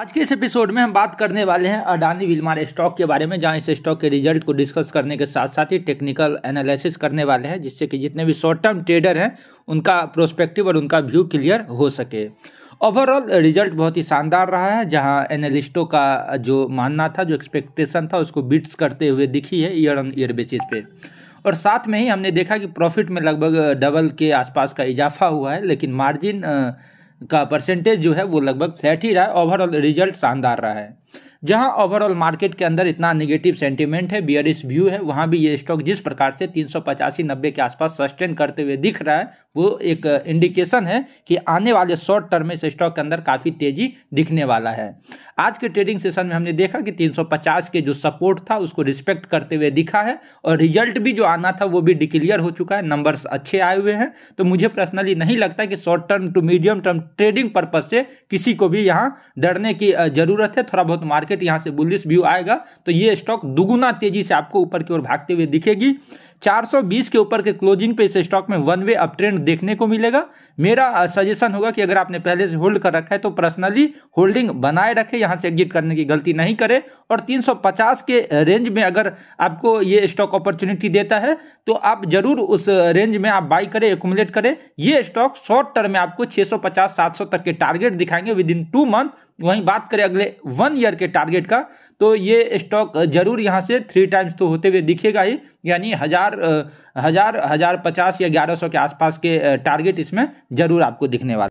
आज के इस एपिसोड में हम बात करने वाले हैं अडानी विलमार स्टॉक के बारे में जहां इस स्टॉक के रिजल्ट को डिस्कस करने के साथ साथ ही टेक्निकल एनालिसिस करने वाले हैं जिससे कि जितने भी शॉर्ट टर्म ट्रेडर हैं उनका प्रोस्पेक्टिव और उनका व्यू क्लियर हो सके ओवरऑल रिजल्ट बहुत ही शानदार रहा है जहां एनालिस्टों का जो मानना था जो एक्सपेक्टेशन था उसको बीट्स करते हुए दिखी है ईयर ऑन ईयर बेसिस पे और साथ में ही हमने देखा कि प्रॉफिट में लगभग डबल के आसपास का इजाफा हुआ है लेकिन मार्जिन का परसेंटेज जो है वो लगभग सेट ही रहा है ओवरऑल रिजल्ट शानदार रहा है जहां ओवरऑल मार्केट के अंदर इतना नेगेटिव सेंटीमेंट है बियरिस व्यू है वहां भी ये स्टॉक जिस प्रकार से तीन सौ पचासी नब्बे के आसपास सस्टेन करते हुए दिख रहा है वो एक इंडिकेशन है कि आने वाले शॉर्ट टर्म में इस स्टॉक के अंदर काफ़ी तेजी दिखने वाला है आज के ट्रेडिंग सेशन में हमने देखा कि 350 के जो सपोर्ट था उसको रिस्पेक्ट करते हुए दिखा है और रिजल्ट भी जो आना था वो भी डिक्लियर हो चुका है नंबर्स अच्छे आए हुए हैं तो मुझे पर्सनली नहीं लगता कि short term to medium term trading purpose से किसी को भी यहाँ डरने की जरूरत है थोड़ा बहुत मार्केट यहाँ से बुलिस व्यू आएगा तो ये स्टॉक दुगुना तेजी से आपको ऊपर की ओर भागते हुए दिखेगी 420 के ऊपर के क्लोजिंग पे इस स्टॉक में वन वे अप ट्रेंड देखने को मिलेगा मेरा सजेशन होगा कि अगर आपने पहले से होल्ड कर रखा है तो पर्सनली होल्डिंग बनाए रखें यहां से एग्जिट करने की गलती नहीं करें और 350 के रेंज में अगर आपको ये स्टॉक अपॉर्चुनिटी देता है तो आप जरूर उस रेंज में आप बाई करें एकुमुलेट करें ये स्टॉक शॉर्ट टर्म में आपको 650 सौ तक के टारगेट दिखाएंगे विद इन टू मंथ वहीं बात करें अगले वन ईयर के टारगेट का तो ये स्टॉक जरूर यहाँ से थ्री टाइम्स तो होते हुए दिखेगा ही यानी हजार हजार हजार पचास या ग्यारह सौ के आसपास के टारगेट इसमें जरूर आपको दिखने वाला